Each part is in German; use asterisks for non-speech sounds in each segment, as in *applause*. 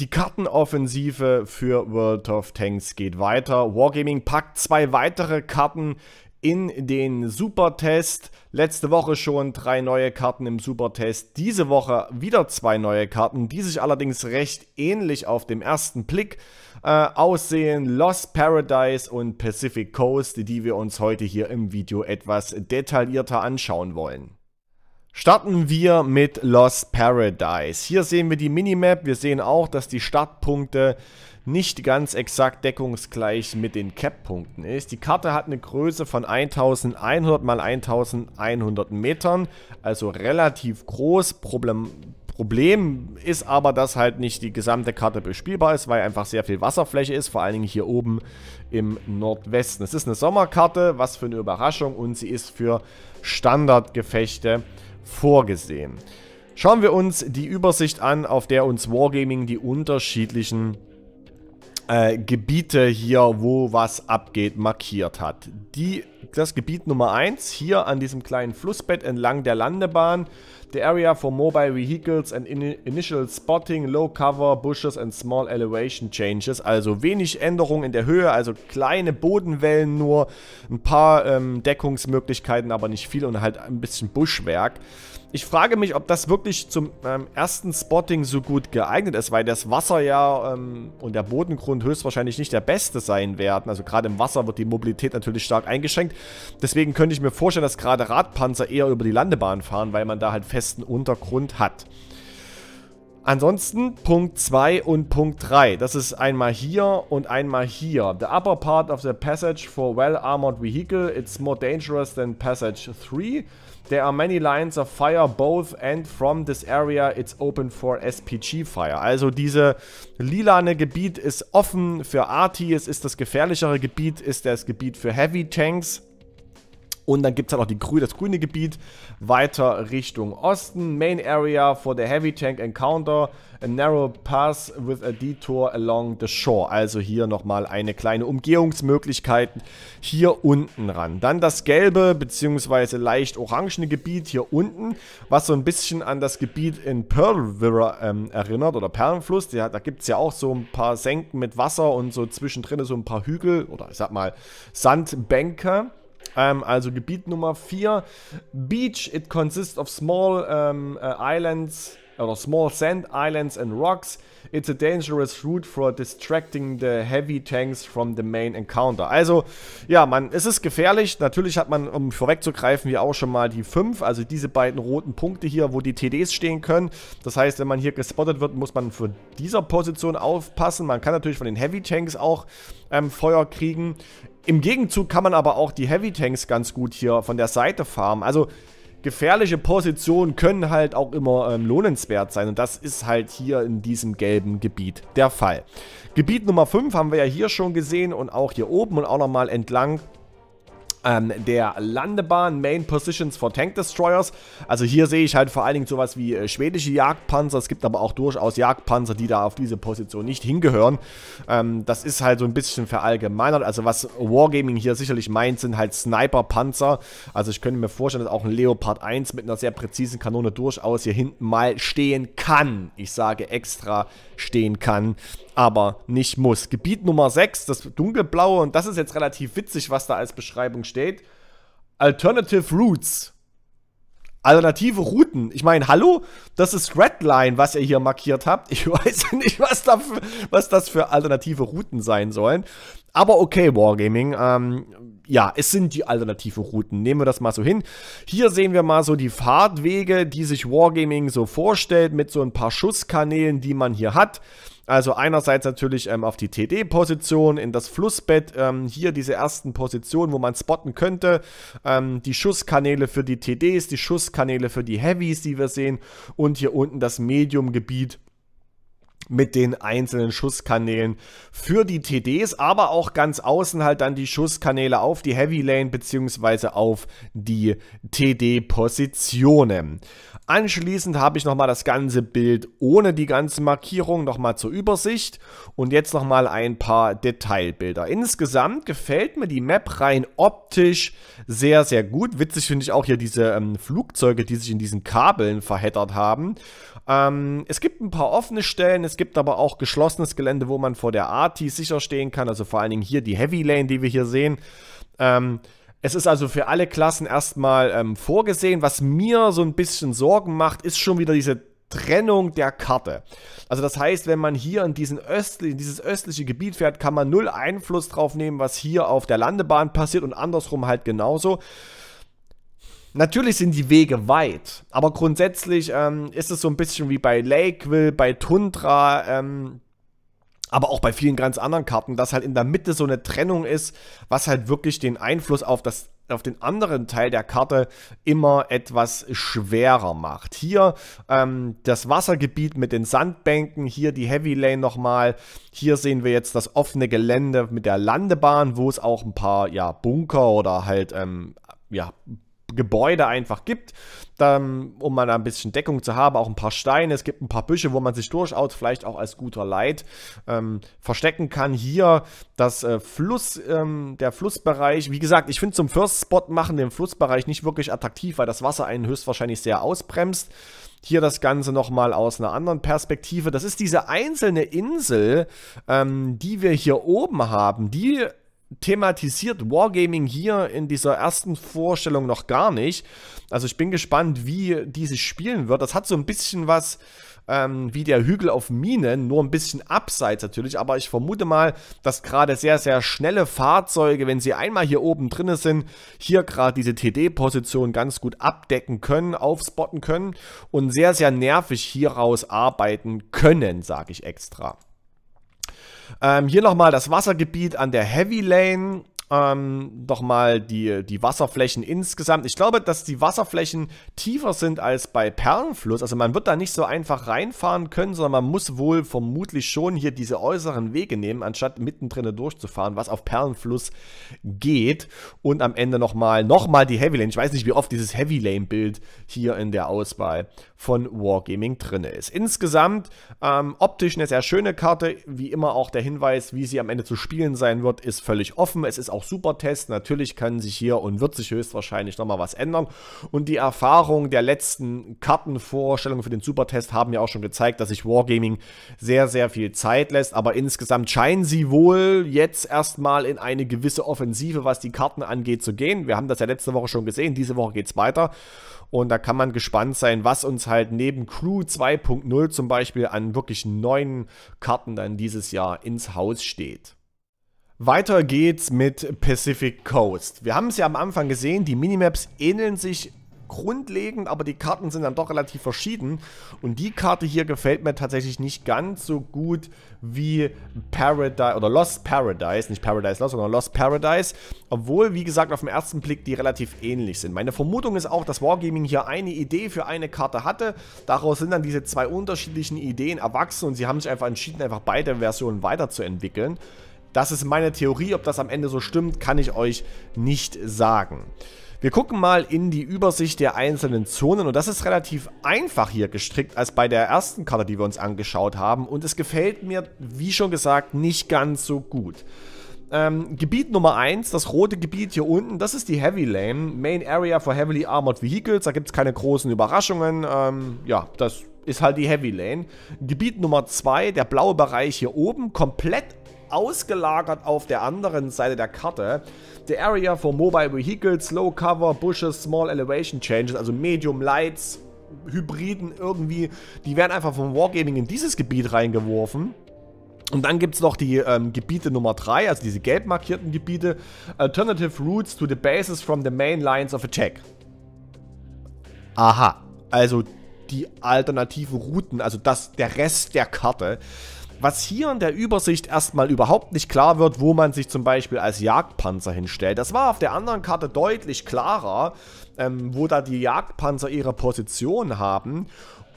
Die Kartenoffensive für World of Tanks geht weiter. Wargaming packt zwei weitere Karten in den Supertest. Letzte Woche schon drei neue Karten im Supertest. Diese Woche wieder zwei neue Karten, die sich allerdings recht ähnlich auf dem ersten Blick äh, aussehen. Lost Paradise und Pacific Coast, die wir uns heute hier im Video etwas detaillierter anschauen wollen. Starten wir mit Lost Paradise. Hier sehen wir die Minimap. Wir sehen auch, dass die Startpunkte nicht ganz exakt deckungsgleich mit den Cap-Punkten ist. Die Karte hat eine Größe von 1100 x 1100 Metern, also relativ groß. Problem, Problem ist aber, dass halt nicht die gesamte Karte bespielbar ist, weil einfach sehr viel Wasserfläche ist, vor allen Dingen hier oben im Nordwesten. Es ist eine Sommerkarte, was für eine Überraschung und sie ist für Standardgefechte vorgesehen. Schauen wir uns die Übersicht an, auf der uns Wargaming die unterschiedlichen äh, Gebiete hier, wo was abgeht, markiert hat. Die, das Gebiet Nummer 1 hier an diesem kleinen Flussbett entlang der Landebahn. The area for mobile vehicles and in initial spotting, low cover, bushes and small elevation changes. Also wenig Änderungen in der Höhe, also kleine Bodenwellen nur, ein paar ähm, Deckungsmöglichkeiten, aber nicht viel und halt ein bisschen Buschwerk. Ich frage mich, ob das wirklich zum ähm, ersten Spotting so gut geeignet ist, weil das Wasser ja ähm, und der Bodengrund höchstwahrscheinlich nicht der beste sein werden. Also gerade im Wasser wird die Mobilität natürlich stark eingeschränkt. Deswegen könnte ich mir vorstellen, dass gerade Radpanzer eher über die Landebahn fahren, weil man da halt festen Untergrund hat. Ansonsten Punkt 2 und Punkt 3. Das ist einmal hier und einmal hier. The upper part of the passage for well-armored vehicle, it's more dangerous than passage 3. There are many lines of fire both and from this area it's open for SPG fire. Also diese lilane Gebiet ist offen für Arti. es ist das gefährlichere Gebiet, ist das Gebiet für Heavy Tanks. Und dann gibt es halt auch die grü das grüne Gebiet weiter Richtung Osten. Main Area for the Heavy Tank Encounter. A narrow pass with a detour along the shore. Also hier nochmal eine kleine Umgehungsmöglichkeit hier unten ran. Dann das gelbe bzw. leicht orangene Gebiet hier unten, was so ein bisschen an das Gebiet in Pearl River ähm, erinnert oder Perlenfluss. Da gibt es ja auch so ein paar Senken mit Wasser und so zwischendrin so ein paar Hügel oder ich sag mal Sandbänke. Ähm, also Gebiet Nummer 4. Beach, it consists of small um, ähm, uh, äh, islands or small sand islands and rocks. It's a dangerous route for distracting the heavy tanks from the main encounter. Also, ja, man, es ist gefährlich. Natürlich hat man, um vorwegzugreifen, hier auch schon mal die 5, also diese beiden roten Punkte hier, wo die TDs stehen können. Das heißt, wenn man hier gespottet wird, muss man für dieser Position aufpassen. Man kann natürlich von den Heavy Tanks auch ähm, Feuer kriegen. Im Gegenzug kann man aber auch die Heavy Tanks ganz gut hier von der Seite farmen. Also gefährliche Positionen können halt auch immer ähm, lohnenswert sein. Und das ist halt hier in diesem gelben Gebiet der Fall. Gebiet Nummer 5 haben wir ja hier schon gesehen und auch hier oben und auch nochmal entlang ähm, der Landebahn, Main Positions for Tank Destroyers. Also hier sehe ich halt vor allen Dingen sowas wie äh, schwedische Jagdpanzer. Es gibt aber auch durchaus Jagdpanzer, die da auf diese Position nicht hingehören. Ähm, das ist halt so ein bisschen verallgemeinert. Also was Wargaming hier sicherlich meint, sind halt Sniper-Panzer. Also ich könnte mir vorstellen, dass auch ein Leopard 1 mit einer sehr präzisen Kanone durchaus hier hinten mal stehen kann. Ich sage extra stehen kann, aber nicht muss. Gebiet Nummer 6, das dunkelblaue, und das ist jetzt relativ witzig, was da als Beschreibung steht. Alternative Routes. Alternative Routen. Ich meine, hallo, das ist Redline, was ihr hier markiert habt. Ich *laughs* weiß nicht, was, da für, was das für alternative Routen sein sollen. Aber okay, Wargaming. Ähm, ja, es sind die alternativen Routen. Nehmen wir das mal so hin. Hier sehen wir mal so die Fahrtwege, die sich Wargaming so vorstellt, mit so ein paar Schusskanälen, die man hier hat. Also einerseits natürlich ähm, auf die TD-Position, in das Flussbett, ähm, hier diese ersten Positionen, wo man spotten könnte, ähm, die Schusskanäle für die TDs, die Schusskanäle für die Heavies, die wir sehen und hier unten das Medium-Gebiet mit den einzelnen Schusskanälen für die TDs, aber auch ganz außen halt dann die Schusskanäle auf die Heavy Lane bzw. auf die TD-Positionen. Anschließend habe ich nochmal das ganze Bild ohne die ganzen Markierungen nochmal zur Übersicht und jetzt nochmal ein paar Detailbilder. Insgesamt gefällt mir die Map rein optisch sehr, sehr gut. Witzig finde ich auch hier diese ähm, Flugzeuge, die sich in diesen Kabeln verheddert haben. Ähm, es gibt ein paar offene Stellen, es gibt aber auch geschlossenes Gelände, wo man vor der AT sicher stehen kann. Also vor allen Dingen hier die Heavy Lane, die wir hier sehen. Ähm, es ist also für alle Klassen erstmal ähm, vorgesehen. Was mir so ein bisschen Sorgen macht, ist schon wieder diese Trennung der Karte. Also das heißt, wenn man hier in, diesen östli in dieses östliche Gebiet fährt, kann man null Einfluss drauf nehmen, was hier auf der Landebahn passiert und andersrum halt genauso. Natürlich sind die Wege weit, aber grundsätzlich ähm, ist es so ein bisschen wie bei Lakeville, bei Tundra, ähm, aber auch bei vielen ganz anderen Karten, dass halt in der Mitte so eine Trennung ist, was halt wirklich den Einfluss auf das auf den anderen Teil der Karte immer etwas schwerer macht. Hier ähm, das Wassergebiet mit den Sandbänken, hier die Heavy Lane nochmal. Hier sehen wir jetzt das offene Gelände mit der Landebahn, wo es auch ein paar ja, Bunker oder halt ähm, ja, Gebäude einfach gibt, dann, um mal ein bisschen Deckung zu haben, auch ein paar Steine, es gibt ein paar Büsche, wo man sich durchaus vielleicht auch als guter Leit ähm, verstecken kann. Hier das äh, Fluss, ähm, der Flussbereich, wie gesagt, ich finde zum First Spot machen den Flussbereich nicht wirklich attraktiv, weil das Wasser einen höchstwahrscheinlich sehr ausbremst. Hier das Ganze nochmal aus einer anderen Perspektive. Das ist diese einzelne Insel, ähm, die wir hier oben haben. Die thematisiert Wargaming hier in dieser ersten Vorstellung noch gar nicht. Also ich bin gespannt, wie dieses spielen wird. Das hat so ein bisschen was ähm, wie der Hügel auf Minen, nur ein bisschen abseits natürlich. Aber ich vermute mal, dass gerade sehr, sehr schnelle Fahrzeuge, wenn sie einmal hier oben drinne sind, hier gerade diese TD-Position ganz gut abdecken können, aufspotten können und sehr, sehr nervig hieraus arbeiten können, sage ich extra. Ähm, hier nochmal das Wassergebiet an der Heavy Lane ähm, nochmal die, die Wasserflächen insgesamt. Ich glaube, dass die Wasserflächen tiefer sind als bei Perlenfluss. Also man wird da nicht so einfach reinfahren können, sondern man muss wohl vermutlich schon hier diese äußeren Wege nehmen, anstatt mittendrin durchzufahren, was auf Perlenfluss geht. Und am Ende nochmal noch mal die Heavy Lane. Ich weiß nicht, wie oft dieses Heavy Lane-Bild hier in der Auswahl von Wargaming drin ist. Insgesamt ähm, optisch eine sehr schöne Karte. Wie immer auch der Hinweis, wie sie am Ende zu spielen sein wird, ist völlig offen. Es ist auch auch Supertests. Natürlich kann sich hier und wird sich höchstwahrscheinlich nochmal was ändern. Und die Erfahrung der letzten Kartenvorstellungen für den Supertest haben ja auch schon gezeigt, dass sich Wargaming sehr, sehr viel Zeit lässt. Aber insgesamt scheinen sie wohl jetzt erstmal in eine gewisse Offensive, was die Karten angeht, zu gehen. Wir haben das ja letzte Woche schon gesehen. Diese Woche geht es weiter. Und da kann man gespannt sein, was uns halt neben Crew 2.0 zum Beispiel an wirklich neuen Karten dann dieses Jahr ins Haus steht. Weiter geht's mit Pacific Coast. Wir haben es ja am Anfang gesehen, die Minimaps ähneln sich grundlegend, aber die Karten sind dann doch relativ verschieden. Und die Karte hier gefällt mir tatsächlich nicht ganz so gut wie Paradise oder Lost Paradise. Nicht Paradise Lost, sondern Lost Paradise. Obwohl, wie gesagt, auf den ersten Blick die relativ ähnlich sind. Meine Vermutung ist auch, dass Wargaming hier eine Idee für eine Karte hatte. Daraus sind dann diese zwei unterschiedlichen Ideen erwachsen und sie haben sich einfach entschieden, einfach beide Versionen weiterzuentwickeln. Das ist meine Theorie, ob das am Ende so stimmt, kann ich euch nicht sagen. Wir gucken mal in die Übersicht der einzelnen Zonen und das ist relativ einfach hier gestrickt als bei der ersten Karte, die wir uns angeschaut haben und es gefällt mir, wie schon gesagt, nicht ganz so gut. Ähm, Gebiet Nummer 1, das rote Gebiet hier unten, das ist die Heavy Lane, Main Area for Heavily Armored Vehicles, da gibt es keine großen Überraschungen, ähm, ja, das ist halt die Heavy Lane. Gebiet Nummer 2, der blaue Bereich hier oben, komplett ausgelagert auf der anderen Seite der Karte. The area for mobile vehicles, low cover, bushes, small elevation changes, also medium lights, Hybriden irgendwie, die werden einfach vom Wargaming in dieses Gebiet reingeworfen. Und dann gibt es noch die ähm, Gebiete Nummer 3, also diese gelb markierten Gebiete. Alternative routes to the bases from the main lines of attack. Aha, also die alternativen Routen, also das, der Rest der Karte was hier in der Übersicht erstmal überhaupt nicht klar wird, wo man sich zum Beispiel als Jagdpanzer hinstellt. Das war auf der anderen Karte deutlich klarer, ähm, wo da die Jagdpanzer ihre Position haben.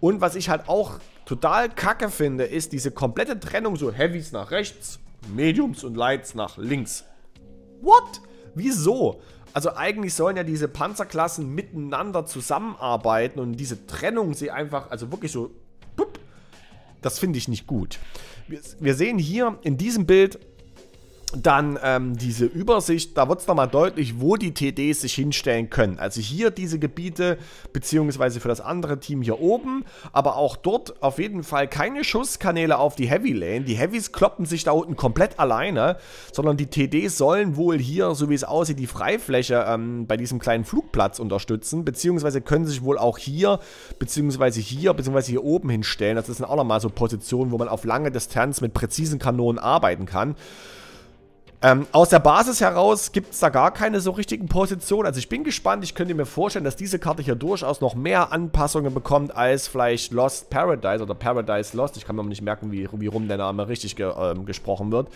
Und was ich halt auch total kacke finde, ist diese komplette Trennung so Heavies nach rechts, Mediums und Lights nach links. What? Wieso? Also eigentlich sollen ja diese Panzerklassen miteinander zusammenarbeiten und diese Trennung sie einfach, also wirklich so das finde ich nicht gut. Wir, wir sehen hier in diesem Bild dann ähm, diese Übersicht, da wird es nochmal deutlich, wo die TDs sich hinstellen können. Also hier diese Gebiete, beziehungsweise für das andere Team hier oben, aber auch dort auf jeden Fall keine Schusskanäle auf die Heavy Lane. Die Heavies kloppen sich da unten komplett alleine, sondern die TDs sollen wohl hier, so wie es aussieht, die Freifläche ähm, bei diesem kleinen Flugplatz unterstützen, beziehungsweise können sich wohl auch hier, beziehungsweise hier, beziehungsweise hier oben hinstellen. Das sind auch nochmal so Positionen, wo man auf lange Distanz mit präzisen Kanonen arbeiten kann. Ähm, aus der Basis heraus gibt es da gar keine so richtigen Positionen. Also ich bin gespannt, ich könnte mir vorstellen, dass diese Karte hier durchaus noch mehr Anpassungen bekommt als vielleicht Lost Paradise oder Paradise Lost. Ich kann mir nicht merken, wie, wie rum der Name richtig ge ähm, gesprochen wird.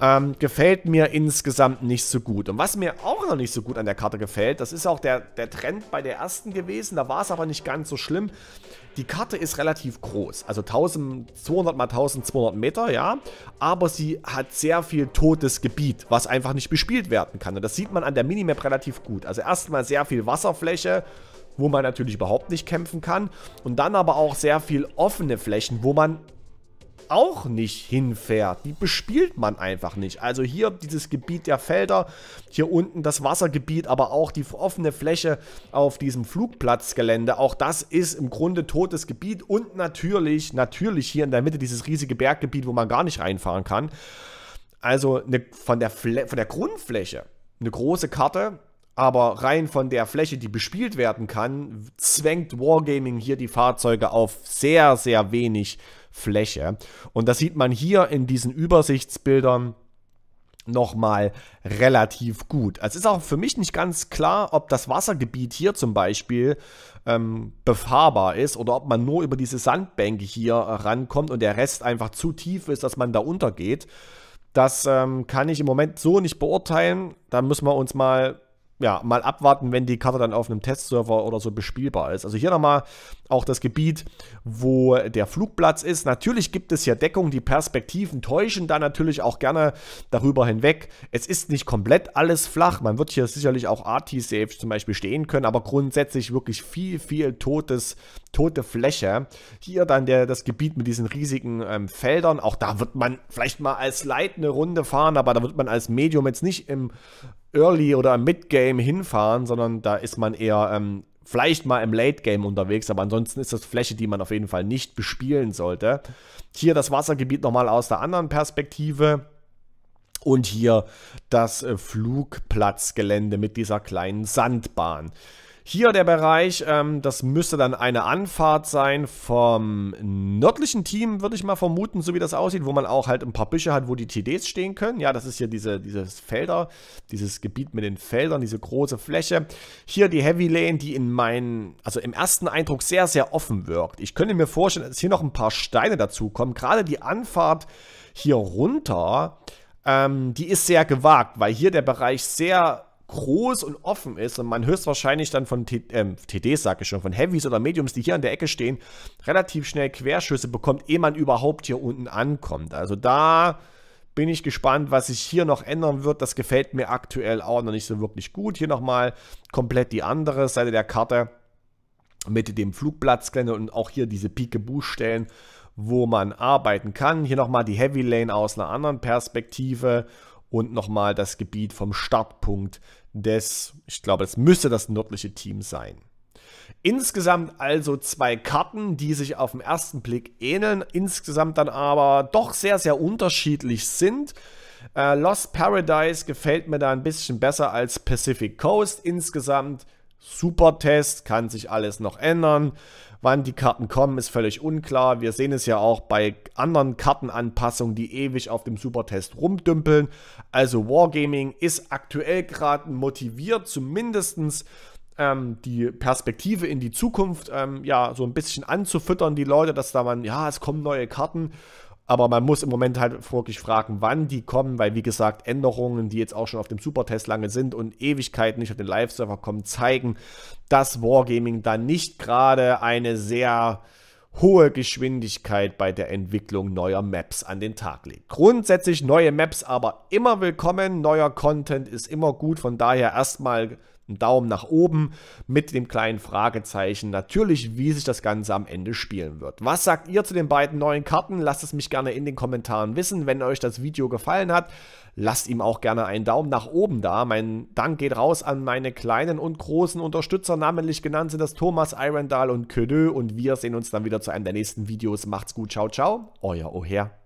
Ähm, gefällt mir insgesamt nicht so gut. Und was mir auch noch nicht so gut an der Karte gefällt. Das ist auch der, der Trend bei der ersten gewesen, da war es aber nicht ganz so schlimm. Die Karte ist relativ groß, also 1200 mal 1200 Meter, ja, aber sie hat sehr viel totes Gebiet, was einfach nicht bespielt werden kann. Und das sieht man an der Minimap relativ gut. Also erstmal sehr viel Wasserfläche, wo man natürlich überhaupt nicht kämpfen kann. Und dann aber auch sehr viel offene Flächen, wo man auch nicht hinfährt. Die bespielt man einfach nicht. Also hier dieses Gebiet der Felder, hier unten das Wassergebiet, aber auch die offene Fläche auf diesem Flugplatzgelände. Auch das ist im Grunde totes Gebiet und natürlich, natürlich hier in der Mitte dieses riesige Berggebiet, wo man gar nicht reinfahren kann. Also eine, von, der von der Grundfläche eine große Karte, aber rein von der Fläche, die bespielt werden kann, zwängt Wargaming hier die Fahrzeuge auf sehr, sehr wenig Fläche. Und das sieht man hier in diesen Übersichtsbildern nochmal relativ gut. Also es ist auch für mich nicht ganz klar, ob das Wassergebiet hier zum Beispiel ähm, befahrbar ist oder ob man nur über diese Sandbänke hier rankommt und der Rest einfach zu tief ist, dass man da untergeht. Das ähm, kann ich im Moment so nicht beurteilen. Da müssen wir uns mal ja, mal abwarten, wenn die Karte dann auf einem Testserver oder so bespielbar ist. Also hier nochmal auch das Gebiet, wo der Flugplatz ist. Natürlich gibt es hier Deckung, die Perspektiven täuschen da natürlich auch gerne darüber hinweg. Es ist nicht komplett alles flach. Man wird hier sicherlich auch RT-Safe zum Beispiel stehen können, aber grundsätzlich wirklich viel, viel totes, tote Fläche. Hier dann der, das Gebiet mit diesen riesigen ähm, Feldern. Auch da wird man vielleicht mal als Light eine Runde fahren, aber da wird man als Medium jetzt nicht im Early oder Mid-Game hinfahren, sondern da ist man eher ähm, vielleicht mal im Late-Game unterwegs, aber ansonsten ist das Fläche, die man auf jeden Fall nicht bespielen sollte. Hier das Wassergebiet nochmal aus der anderen Perspektive. Und hier das äh, Flugplatzgelände mit dieser kleinen Sandbahn. Hier der Bereich, ähm, das müsste dann eine Anfahrt sein vom nördlichen Team, würde ich mal vermuten, so wie das aussieht, wo man auch halt ein paar Büsche hat, wo die TDs stehen können. Ja, das ist hier diese, dieses Felder, dieses Gebiet mit den Feldern, diese große Fläche. Hier die Heavy Lane, die in meinen, also im ersten Eindruck sehr, sehr offen wirkt. Ich könnte mir vorstellen, dass hier noch ein paar Steine dazu kommen. Gerade die Anfahrt hier runter, ähm, die ist sehr gewagt, weil hier der Bereich sehr groß und offen ist und man höchstwahrscheinlich dann von T äh, TDs, sag ich schon, von Heavies oder Mediums, die hier an der Ecke stehen, relativ schnell Querschüsse bekommt, ehe man überhaupt hier unten ankommt. Also da bin ich gespannt, was sich hier noch ändern wird. Das gefällt mir aktuell auch noch nicht so wirklich gut. Hier nochmal komplett die andere Seite der Karte mit dem Flugplatzgelände und auch hier diese Pike-Bu-Stellen, wo man arbeiten kann. Hier nochmal die Heavy Lane aus einer anderen Perspektive und nochmal das Gebiet vom Startpunkt des, ich glaube, es müsste das nördliche Team sein. Insgesamt also zwei Karten, die sich auf den ersten Blick ähneln, insgesamt dann aber doch sehr, sehr unterschiedlich sind. Äh, Lost Paradise gefällt mir da ein bisschen besser als Pacific Coast insgesamt super Test, kann sich alles noch ändern. Wann die Karten kommen, ist völlig unklar. Wir sehen es ja auch bei anderen Kartenanpassungen, die ewig auf dem Supertest rumdümpeln. Also Wargaming ist aktuell gerade motiviert, zumindest ähm, die Perspektive in die Zukunft ähm, ja so ein bisschen anzufüttern, die Leute, dass da man, ja, es kommen neue Karten aber man muss im Moment halt wirklich fragen, wann die kommen, weil wie gesagt, Änderungen, die jetzt auch schon auf dem Supertest lange sind und Ewigkeiten nicht auf den Live-Server kommen, zeigen, dass Wargaming da nicht gerade eine sehr hohe Geschwindigkeit bei der Entwicklung neuer Maps an den Tag legt. Grundsätzlich neue Maps aber immer willkommen, neuer Content ist immer gut, von daher erstmal einen Daumen nach oben mit dem kleinen Fragezeichen natürlich, wie sich das Ganze am Ende spielen wird. Was sagt ihr zu den beiden neuen Karten? Lasst es mich gerne in den Kommentaren wissen. Wenn euch das Video gefallen hat, lasst ihm auch gerne einen Daumen nach oben da. Mein Dank geht raus an meine kleinen und großen Unterstützer, namentlich genannt sind das Thomas Irendahl und Ködö und wir sehen uns dann wieder zu einem der nächsten Videos. Macht's gut, ciao, ciao, euer Oher.